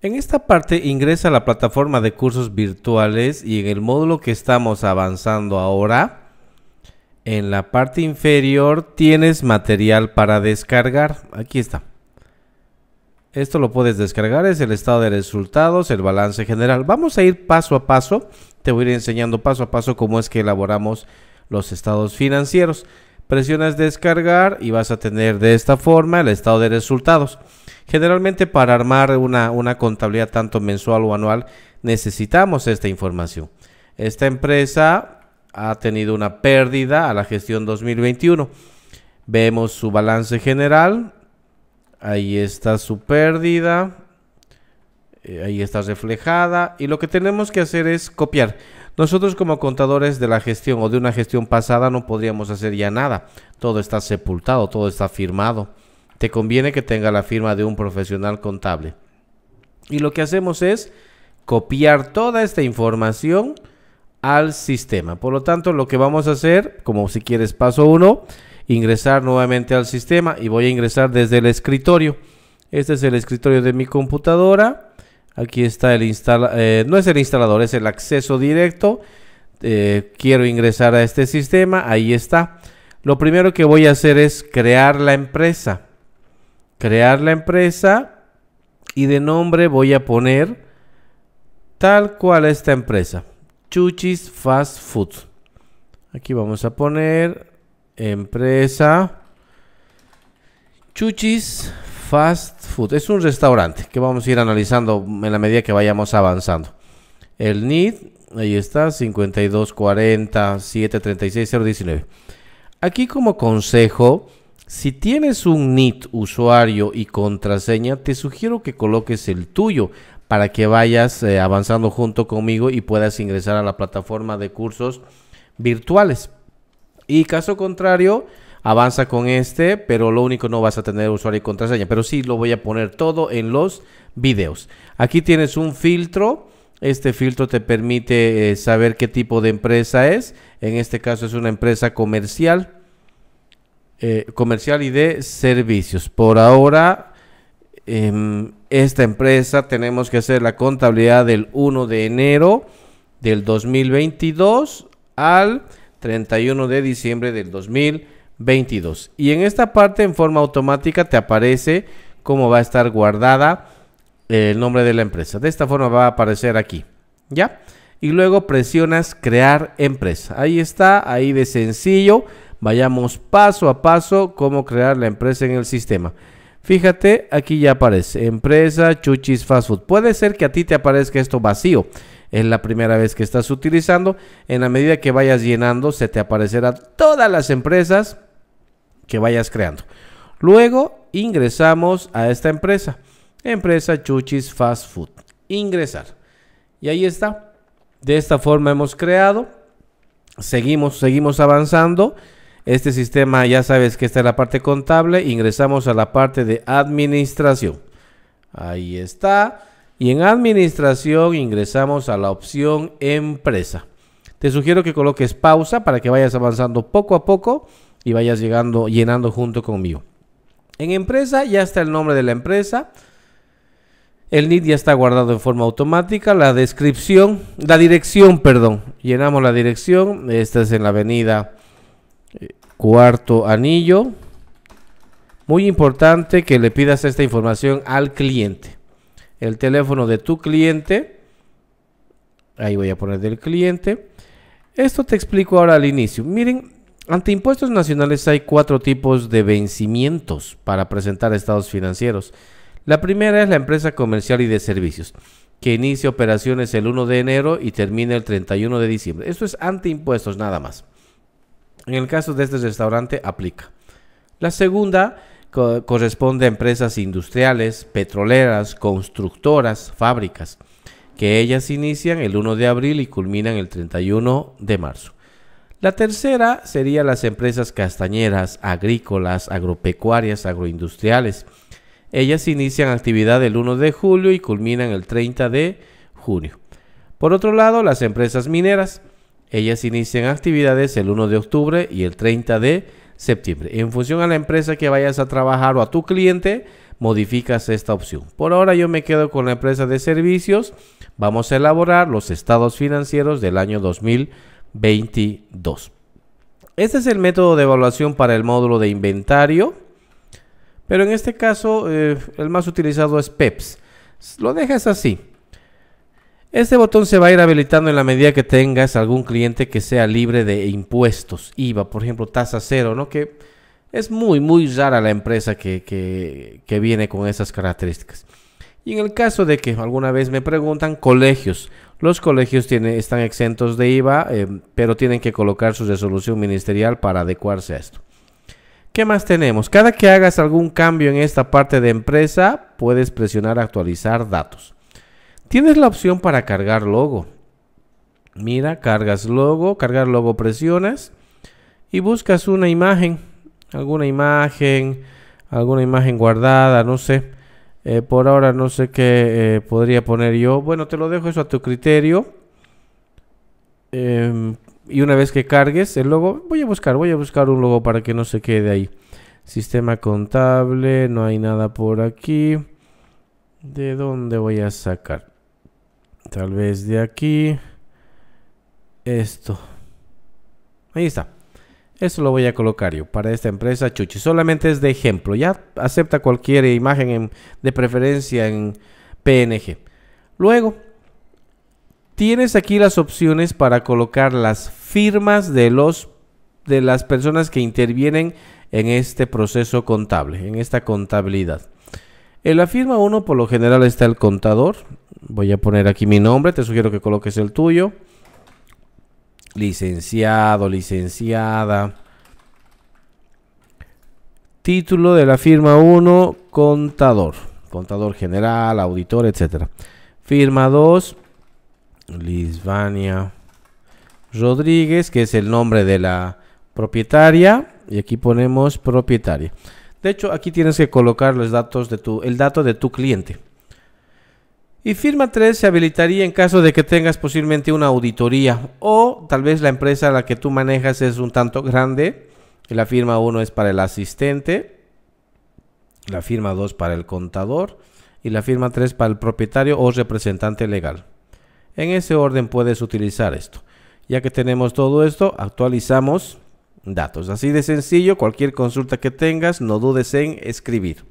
En esta parte ingresa a la plataforma de cursos virtuales y en el módulo que estamos avanzando ahora, en la parte inferior tienes material para descargar. Aquí está. Esto lo puedes descargar, es el estado de resultados, el balance general. Vamos a ir paso a paso, te voy a ir enseñando paso a paso cómo es que elaboramos los estados financieros. Presionas descargar y vas a tener de esta forma el estado de resultados. Generalmente para armar una, contabilidad tanto mensual o anual necesitamos esta información. Esta empresa ha tenido una pérdida a la gestión 2021. Vemos su balance general. Ahí está su pérdida. Eh, ahí está reflejada y lo que tenemos que hacer es copiar. Nosotros como contadores de la gestión o de una gestión pasada no podríamos hacer ya nada. Todo está sepultado, todo está firmado. Te conviene que tenga la firma de un profesional contable. Y lo que hacemos es copiar toda esta información al sistema. Por lo tanto, lo que vamos a hacer, como si quieres paso 1, ingresar nuevamente al sistema y voy a ingresar desde el escritorio. Este es el escritorio de mi computadora. Aquí está el instalador, eh, no es el instalador, es el acceso directo. Eh, quiero ingresar a este sistema, ahí está. Lo primero que voy a hacer es crear la empresa. Crear la empresa y de nombre voy a poner tal cual esta empresa. Chuchis Fast Food. Aquí vamos a poner empresa Chuchis Fast es un restaurante que vamos a ir analizando en la medida que vayamos avanzando. El NIT, ahí está, 52.40.736.019. Aquí como consejo, si tienes un NIT usuario y contraseña, te sugiero que coloques el tuyo para que vayas eh, avanzando junto conmigo y puedas ingresar a la plataforma de cursos virtuales. Y caso contrario, avanza con este, pero lo único no vas a tener usuario y contraseña, pero sí lo voy a poner todo en los videos. Aquí tienes un filtro. Este filtro te permite eh, saber qué tipo de empresa es. En este caso es una empresa comercial. Eh, comercial y de servicios. Por ahora, em, esta empresa tenemos que hacer la contabilidad del 1 de enero del 2022 al 31 de diciembre del 2022. 22. Y en esta parte en forma automática te aparece cómo va a estar guardada eh, el nombre de la empresa. De esta forma va a aparecer aquí. ¿Ya? Y luego presionas crear empresa. Ahí está, ahí de sencillo. Vayamos paso a paso cómo crear la empresa en el sistema. Fíjate, aquí ya aparece empresa Chuchis Fast Food. Puede ser que a ti te aparezca esto vacío. Es la primera vez que estás utilizando. En la medida que vayas llenando, se te aparecerán todas las empresas que vayas creando. Luego ingresamos a esta empresa. Empresa Chuchis Fast Food. Ingresar. Y ahí está. De esta forma hemos creado. Seguimos, seguimos avanzando. Este sistema ya sabes que está en la parte contable. Ingresamos a la parte de administración. Ahí está. Y en administración ingresamos a la opción empresa. Te sugiero que coloques pausa para que vayas avanzando poco a poco y vayas llegando, llenando junto conmigo. En empresa ya está el nombre de la empresa. El NID ya está guardado en forma automática. La descripción, la dirección, perdón. Llenamos la dirección. Esta es en la avenida eh, Cuarto Anillo. Muy importante que le pidas esta información al cliente. El teléfono de tu cliente. Ahí voy a poner del cliente. Esto te explico ahora al inicio. Miren, ante impuestos nacionales hay cuatro tipos de vencimientos para presentar estados financieros. La primera es la empresa comercial y de servicios, que inicia operaciones el 1 de enero y termina el 31 de diciembre. Esto es ante impuestos nada más. En el caso de este restaurante aplica. La segunda corresponde a empresas industriales, petroleras, constructoras, fábricas, que ellas inician el 1 de abril y culminan el 31 de marzo. La tercera sería las empresas castañeras, agrícolas, agropecuarias, agroindustriales. Ellas inician actividad el 1 de julio y culminan el 30 de junio. Por otro lado, las empresas mineras. Ellas inician actividades el 1 de octubre y el 30 de septiembre. En función a la empresa que vayas a trabajar o a tu cliente, modificas esta opción. Por ahora yo me quedo con la empresa de servicios. Vamos a elaborar los estados financieros del año 2020. 22. Este es el método de evaluación para el módulo de inventario, pero en este caso eh, el más utilizado es PEPS. Lo dejas así. Este botón se va a ir habilitando en la medida que tengas algún cliente que sea libre de impuestos, IVA, por ejemplo, tasa cero, ¿no? Que es muy, muy rara la empresa que, que viene con esas características. Y en el caso de que alguna vez me preguntan, colegios, los colegios están exentos de IVA, eh, pero tienen que colocar su resolución ministerial para adecuarse a esto. ¿Qué más tenemos? Cada que hagas algún cambio en esta parte de empresa, puedes presionar actualizar datos. Tienes la opción para cargar logo. Mira, cargas logo, cargar logo presionas y buscas una imagen, alguna imagen, alguna imagen guardada, no sé. Eh, por ahora no sé qué eh, podría poner yo. Bueno, te lo dejo eso a tu criterio. Em, y una vez que cargues el logo, voy a buscar, voy a buscar un logo para que no se quede ahí. Sistema contable, no hay nada por aquí. ¿De dónde voy a sacar? Tal vez de aquí. Esto. Ahí está. Eso lo voy a colocar yo para esta empresa Chuchi. Solamente es de ejemplo. Ya acepta cualquier imagen de preferencia en PNG. Luego, tienes aquí las opciones para colocar las firmas de, los, de las personas que intervienen en este proceso contable, en esta contabilidad. En la firma 1 por lo general está el contador. Voy a poner aquí mi nombre, te sugiero que coloques el tuyo licenciado, licenciada. Título de la firma 1, contador, contador general, auditor, etcétera. Firma 2, Lisvania Rodríguez, que es el nombre de la propietaria. Y aquí ponemos propietaria. De hecho, aquí tienes que colocar los datos de tu, el dato de tu cliente. Y firma 3 se habilitaría en caso de que tengas posiblemente una auditoría o tal vez la empresa a la que tú manejas es un tanto grande. la firma 1 es para el asistente, la firma 2 para el contador y la firma 3 para el propietario o representante legal. En ese orden puedes utilizar esto. Ya que tenemos todo esto, actualizamos datos. Así de sencillo, cualquier consulta que tengas, no dudes en escribir.